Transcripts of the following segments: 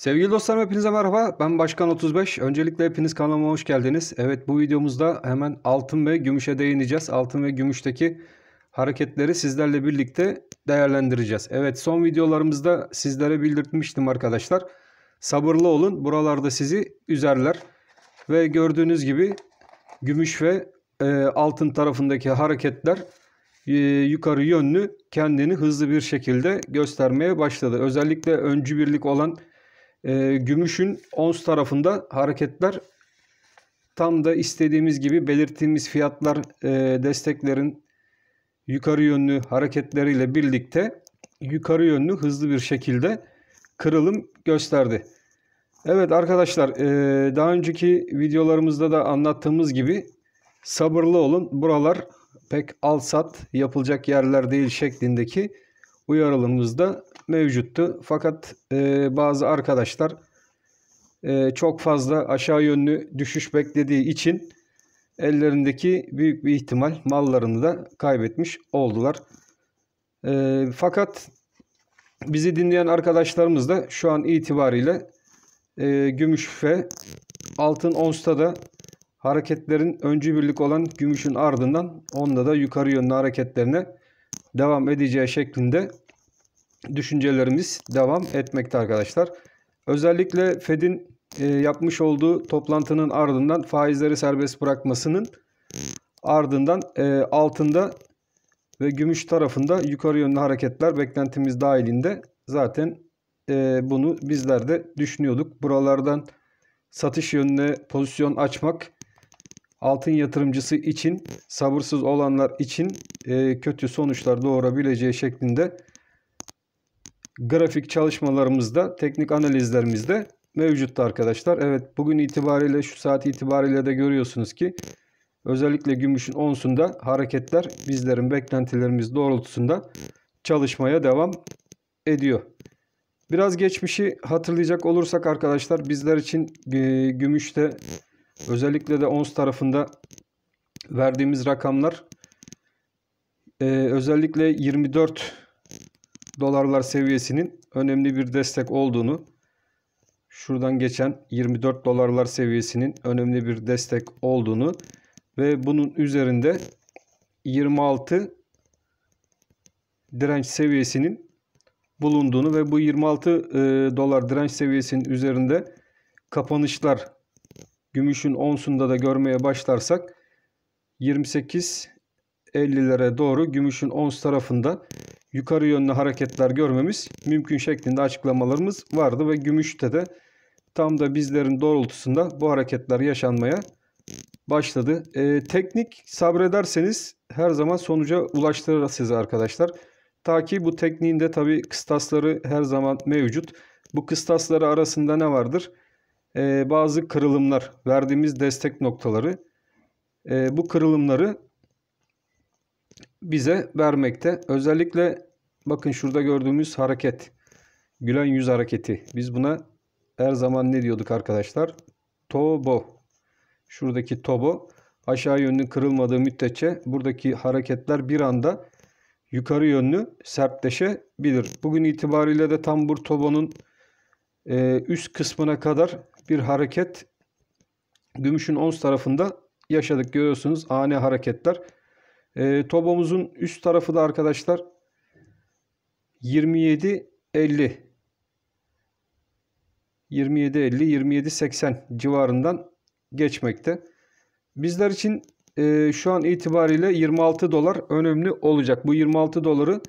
Sevgili dostlarım hepinize merhaba. Ben Başkan 35. Öncelikle hepiniz kanalıma hoş geldiniz. Evet bu videomuzda hemen altın ve gümüşe değineceğiz. Altın ve gümüşteki hareketleri sizlerle birlikte değerlendireceğiz. Evet son videolarımızda sizlere bildirtmiştim arkadaşlar. Sabırlı olun. Buralarda sizi üzerler. Ve gördüğünüz gibi gümüş ve e, altın tarafındaki hareketler e, yukarı yönlü kendini hızlı bir şekilde göstermeye başladı. Özellikle öncü birlik olan e, gümüşün ons tarafında hareketler tam da istediğimiz gibi belirttiğimiz fiyatlar e, desteklerin yukarı yönlü hareketleriyle birlikte yukarı yönlü hızlı bir şekilde kırılım gösterdi. Evet arkadaşlar e, daha önceki videolarımızda da anlattığımız gibi sabırlı olun. Buralar pek al sat yapılacak yerler değil şeklindeki uyarılımızda mevcuttu. Fakat e, bazı arkadaşlar e, çok fazla aşağı yönlü düşüş beklediği için ellerindeki büyük bir ihtimal mallarını da kaybetmiş oldular. E, fakat bizi dinleyen arkadaşlarımız da şu an itibariyle e, gümüş ve altın onsta da hareketlerin öncü birlik olan gümüşün ardından onda da yukarı yönlü hareketlerine devam edeceği şeklinde düşüncelerimiz devam etmekte arkadaşlar. Özellikle Fed'in e, yapmış olduğu toplantının ardından faizleri serbest bırakmasının ardından e, altında ve gümüş tarafında yukarı yönlü hareketler beklentimiz dahilinde zaten e, bunu bizler de düşünüyorduk. Buralardan satış yönüne pozisyon açmak altın yatırımcısı için sabırsız olanlar için kötü sonuçlar doğurabileceği şeklinde grafik çalışmalarımızda, teknik analizlerimizde mevcuttu arkadaşlar. Evet bugün itibariyle şu saat itibariyle de görüyorsunuz ki özellikle gümüşün onsunda hareketler bizlerin beklentilerimiz doğrultusunda çalışmaya devam ediyor. Biraz geçmişi hatırlayacak olursak arkadaşlar bizler için e, gümüşte özellikle de ons tarafında verdiğimiz rakamlar e, özellikle 24 dolarlar seviyesinin önemli bir destek olduğunu şuradan geçen 24 dolarlar seviyesinin önemli bir destek olduğunu ve bunun üzerinde 26 direnç seviyesinin bulunduğunu ve bu 26 e, dolar direnç seviyesinin üzerinde kapanışlar gümüşün onsunda da görmeye başlarsak 28 50'lere doğru gümüşün ons tarafında yukarı yönlü hareketler görmemiz mümkün şeklinde açıklamalarımız vardı ve gümüşte de tam da bizlerin doğrultusunda bu hareketler yaşanmaya başladı. E, teknik sabrederseniz her zaman sonuca ulaştırır sizi arkadaşlar. Ta ki bu tekniğin de tabi kıstasları her zaman mevcut. Bu kıstasları arasında ne vardır? E, bazı kırılımlar, verdiğimiz destek noktaları. E, bu kırılımları bize vermekte. Özellikle bakın şurada gördüğümüz hareket. Gülen yüz hareketi. Biz buna her zaman ne diyorduk arkadaşlar? Tobo. Şuradaki tobo aşağı yönlü kırılmadığı müddetçe buradaki hareketler bir anda yukarı yönlü sertleşebilir. Bugün itibariyle de tam bu tobonun e, üst kısmına kadar bir hareket gümüşün ons tarafında yaşadık. Görüyorsunuz ani hareketler. E, tobamızın üst tarafı da arkadaşlar 27.50 27.50 27.80 civarından geçmekte. Bizler için e, şu an itibariyle 26 dolar önemli olacak. Bu 26 doları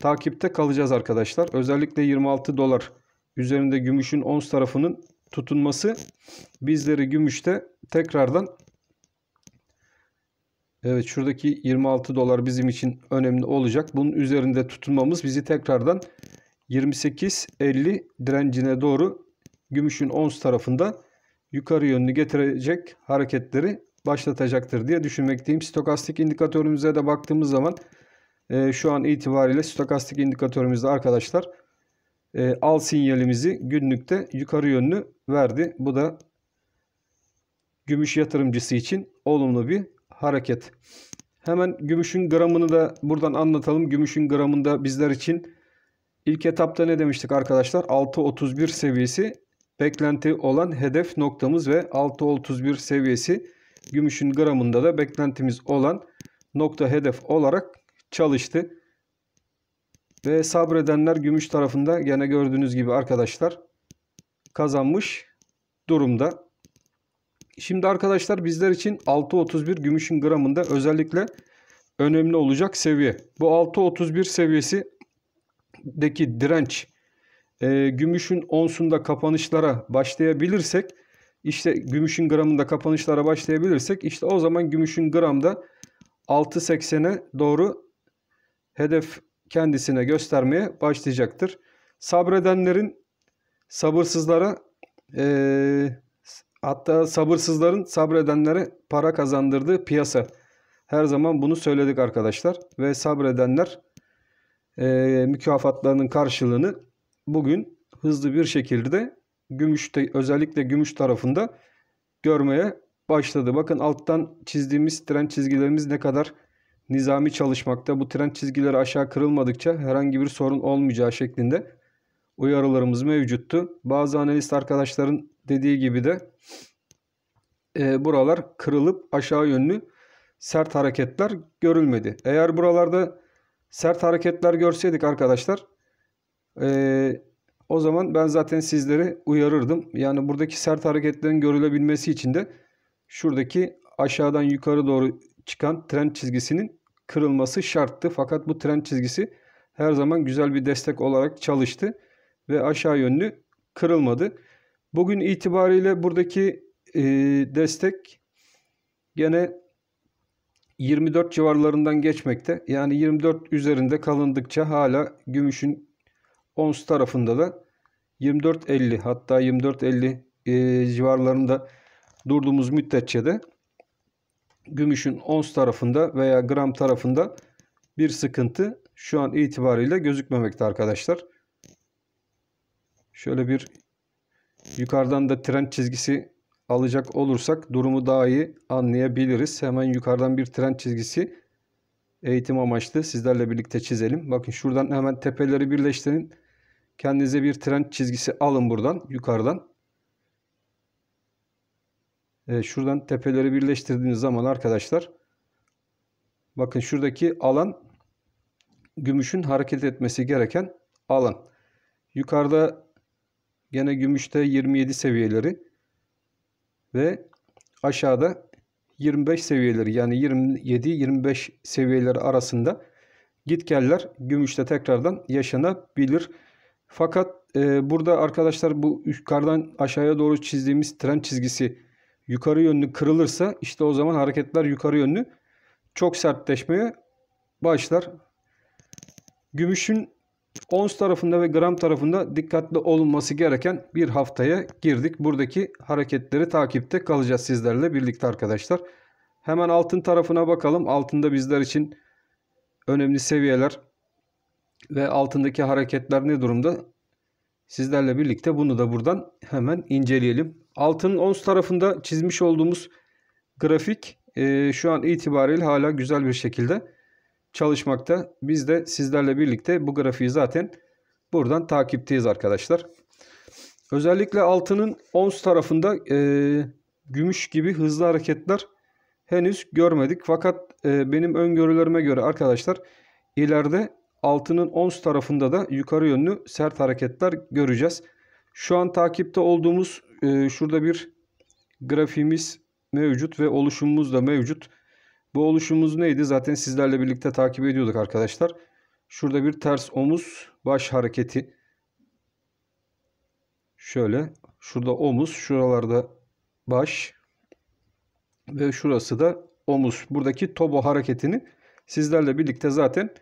takipte kalacağız arkadaşlar. Özellikle 26 dolar üzerinde gümüşün ons tarafının tutunması bizleri gümüşte tekrardan Evet şuradaki 26 dolar bizim için önemli olacak. Bunun üzerinde tutunmamız bizi tekrardan 28.50 direncine doğru gümüşün ons tarafında yukarı yönlü getirecek hareketleri başlatacaktır diye düşünmekteyim. Stokastik indikatörümüze de baktığımız zaman e, şu an itibariyle stokastik indikatörümüzde arkadaşlar e, al sinyalimizi günlükte yukarı yönlü verdi. Bu da gümüş yatırımcısı için olumlu bir hareket. Hemen gümüşün gramını da buradan anlatalım. Gümüşün gramında bizler için ilk etapta ne demiştik arkadaşlar? 6.31 seviyesi beklenti olan hedef noktamız ve 6.31 seviyesi gümüşün gramında da beklentimiz olan nokta hedef olarak çalıştı. Ve sabredenler gümüş tarafında yine gördüğünüz gibi arkadaşlar kazanmış durumda. Şimdi arkadaşlar bizler için 6.31 gümüşün gramında özellikle önemli olacak seviye. Bu 6.31 seviyesindeki direnç e, gümüşün onsunda kapanışlara başlayabilirsek işte gümüşün gramında kapanışlara başlayabilirsek işte o zaman gümüşün gramda 6.80'e doğru hedef kendisine göstermeye başlayacaktır. Sabredenlerin sabırsızlara e, Hatta sabırsızların sabredenlere para kazandırdığı piyasa. Her zaman bunu söyledik arkadaşlar. Ve sabredenler e, mükafatlarının karşılığını bugün hızlı bir şekilde gümüşte özellikle gümüş tarafında görmeye başladı. Bakın alttan çizdiğimiz tren çizgilerimiz ne kadar nizami çalışmakta. Bu tren çizgileri aşağı kırılmadıkça herhangi bir sorun olmayacağı şeklinde uyarılarımız mevcuttu. Bazı analist arkadaşların dediği gibi de e, buralar kırılıp aşağı yönlü sert hareketler görülmedi. Eğer buralarda sert hareketler görseydik arkadaşlar e, o zaman ben zaten sizleri uyarırdım. Yani buradaki sert hareketlerin görülebilmesi için de şuradaki aşağıdan yukarı doğru çıkan trend çizgisinin kırılması şarttı. Fakat bu trend çizgisi her zaman güzel bir destek olarak çalıştı ve aşağı yönlü kırılmadı. Bugün itibariyle buradaki e, destek gene 24 civarlarından geçmekte. Yani 24 üzerinde kalındıkça hala gümüşün ons tarafında da 24.50 hatta 24.50 e, civarlarında durduğumuz müddetçe de gümüşün ons tarafında veya gram tarafında bir sıkıntı şu an itibariyle gözükmemekte arkadaşlar. Şöyle bir Yukarıdan da tren çizgisi alacak olursak durumu daha iyi anlayabiliriz. Hemen yukarıdan bir tren çizgisi eğitim amaçlı sizlerle birlikte çizelim. Bakın şuradan hemen tepeleri birleştirin. Kendinize bir tren çizgisi alın buradan yukarıdan. Evet, şuradan tepeleri birleştirdiğiniz zaman arkadaşlar bakın şuradaki alan gümüşün hareket etmesi gereken alan. Yukarıda Gene gümüşte 27 seviyeleri ve aşağıda 25 seviyeleri yani 27-25 seviyeleri arasında gitgeller gümüşte tekrardan yaşanabilir. Fakat e, burada arkadaşlar bu yukarıdan aşağıya doğru çizdiğimiz tren çizgisi yukarı yönlü kırılırsa işte o zaman hareketler yukarı yönlü çok sertleşmeye başlar. Gümüşün ons tarafında ve gram tarafında dikkatli olunması gereken bir haftaya girdik. Buradaki hareketleri takipte kalacağız sizlerle birlikte arkadaşlar. Hemen altın tarafına bakalım. Altında bizler için önemli seviyeler ve altındaki hareketler ne durumda? Sizlerle birlikte bunu da buradan hemen inceleyelim. Altının ons tarafında çizmiş olduğumuz grafik e, şu an itibariyle hala güzel bir şekilde çalışmakta. Biz de sizlerle birlikte bu grafiği zaten buradan takipteyiz arkadaşlar. Özellikle altının ons tarafında e, gümüş gibi hızlı hareketler henüz görmedik. Fakat e, benim öngörülerime göre arkadaşlar ileride altının ons tarafında da yukarı yönlü sert hareketler göreceğiz. Şu an takipte olduğumuz e, şurada bir grafiğimiz mevcut ve oluşumumuz da mevcut. Bu oluşumuz neydi? Zaten sizlerle birlikte takip ediyorduk arkadaşlar. Şurada bir ters omuz baş hareketi. Şöyle. Şurada omuz. Şuralarda baş. Ve şurası da omuz. Buradaki tobo hareketini sizlerle birlikte zaten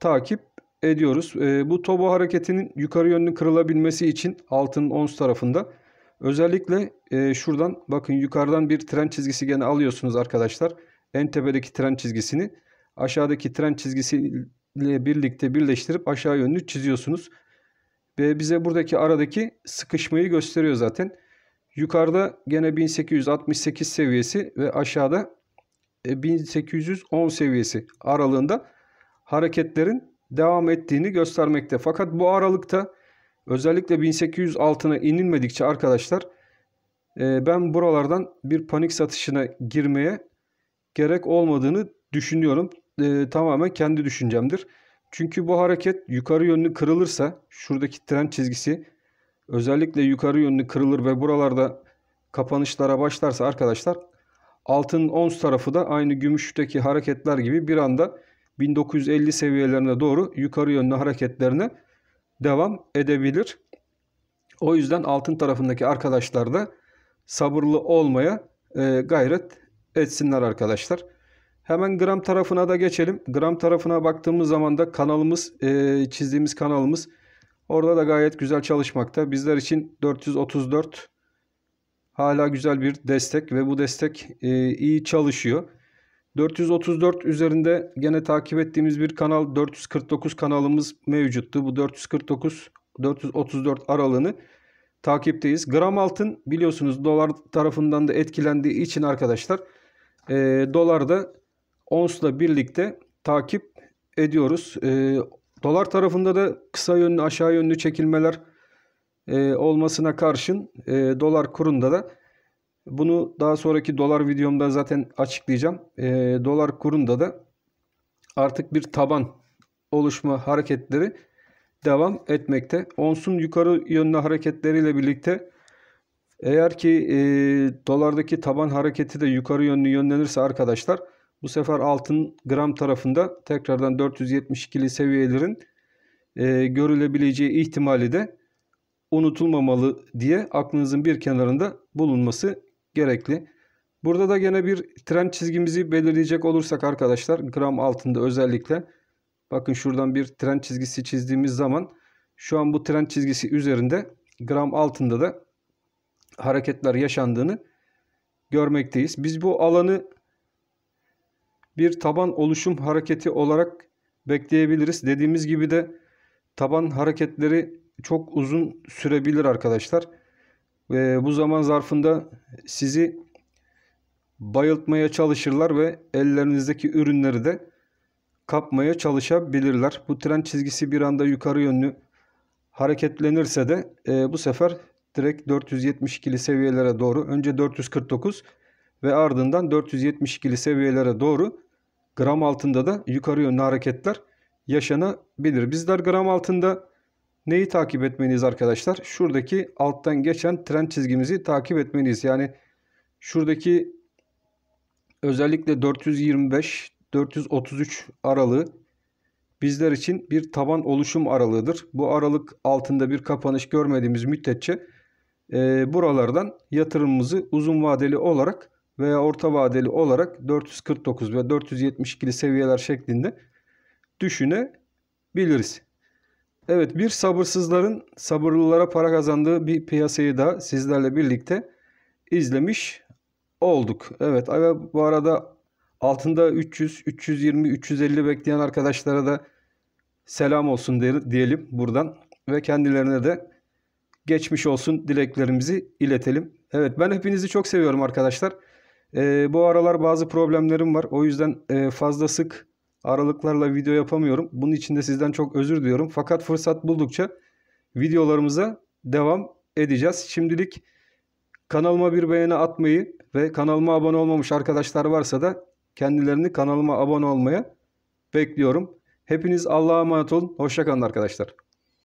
takip ediyoruz. E, bu tobo hareketinin yukarı yönlü kırılabilmesi için altın ons tarafında özellikle e, şuradan bakın yukarıdan bir tren çizgisi gene alıyorsunuz arkadaşlar en tepedeki tren çizgisini aşağıdaki tren çizgisiyle birlikte birleştirip aşağı yönlü çiziyorsunuz. Ve bize buradaki aradaki sıkışmayı gösteriyor zaten. Yukarıda gene 1868 seviyesi ve aşağıda 1810 e, seviyesi aralığında hareketlerin devam ettiğini göstermekte. Fakat bu aralıkta özellikle 1800 altına inilmedikçe arkadaşlar e, ben buralardan bir panik satışına girmeye gerek olmadığını düşünüyorum. E, tamamen kendi düşüncemdir. Çünkü bu hareket yukarı yönlü kırılırsa şuradaki tren çizgisi özellikle yukarı yönlü kırılır ve buralarda kapanışlara başlarsa arkadaşlar altın ons tarafı da aynı gümüşteki hareketler gibi bir anda 1950 seviyelerine doğru yukarı yönlü hareketlerine devam edebilir. O yüzden altın tarafındaki arkadaşlar da sabırlı olmaya gayret etsinler arkadaşlar. Hemen gram tarafına da geçelim. Gram tarafına baktığımız zaman da kanalımız e, çizdiğimiz kanalımız orada da gayet güzel çalışmakta. Bizler için 434 hala güzel bir destek ve bu destek e, iyi çalışıyor. 434 üzerinde gene takip ettiğimiz bir kanal 449 kanalımız mevcuttu. Bu 449 434 aralığını takipteyiz. Gram altın biliyorsunuz dolar tarafından da etkilendiği için arkadaşlar e, dolar da onsla birlikte takip ediyoruz. E, dolar tarafında da kısa yönlü aşağı yönlü çekilmeler e, olmasına karşın e, dolar kurunda da bunu daha sonraki dolar videomda zaten açıklayacağım. E, dolar kurunda da artık bir taban oluşma hareketleri devam etmekte. Onsun yukarı yönlü hareketleriyle birlikte eğer ki e, dolardaki taban hareketi de yukarı yönlü yönlenirse arkadaşlar bu sefer altın gram tarafında tekrardan 472'li seviyelerin e, görülebileceği ihtimali de unutulmamalı diye aklınızın bir kenarında bulunması gerekli. Burada da gene bir trend çizgimizi belirleyecek olursak arkadaşlar gram altında özellikle bakın şuradan bir trend çizgisi çizdiğimiz zaman şu an bu trend çizgisi üzerinde gram altında da hareketler yaşandığını görmekteyiz. Biz bu alanı bir taban oluşum hareketi olarak bekleyebiliriz. Dediğimiz gibi de taban hareketleri çok uzun sürebilir arkadaşlar. Ve bu zaman zarfında sizi bayıltmaya çalışırlar ve ellerinizdeki ürünleri de kapmaya çalışabilirler. Bu tren çizgisi bir anda yukarı yönlü hareketlenirse de e, bu sefer direkt 472'li seviyelere doğru önce 449 ve ardından 472'li seviyelere doğru gram altında da yukarı yönlü hareketler yaşanabilir. Bizler gram altında neyi takip etmeliyiz arkadaşlar? Şuradaki alttan geçen trend çizgimizi takip etmeliyiz. Yani şuradaki özellikle 425 433 aralığı bizler için bir taban oluşum aralığıdır. Bu aralık altında bir kapanış görmediğimiz müddetçe e, buralardan yatırımımızı uzun vadeli olarak veya orta vadeli olarak 449 ve 472'li seviyeler şeklinde düşünebiliriz. Evet bir sabırsızların sabırlılara para kazandığı bir piyasayı da sizlerle birlikte izlemiş olduk. Evet bu arada altında 300, 320, 350 bekleyen arkadaşlara da selam olsun diyelim buradan ve kendilerine de geçmiş olsun dileklerimizi iletelim. Evet ben hepinizi çok seviyorum arkadaşlar. Ee, bu aralar bazı problemlerim var. O yüzden e, fazla sık aralıklarla video yapamıyorum. Bunun için de sizden çok özür diliyorum. Fakat fırsat buldukça videolarımıza devam edeceğiz. Şimdilik kanalıma bir beğeni atmayı ve kanalıma abone olmamış arkadaşlar varsa da kendilerini kanalıma abone olmaya bekliyorum. Hepiniz Allah'a emanet olun. Hoşçakalın arkadaşlar.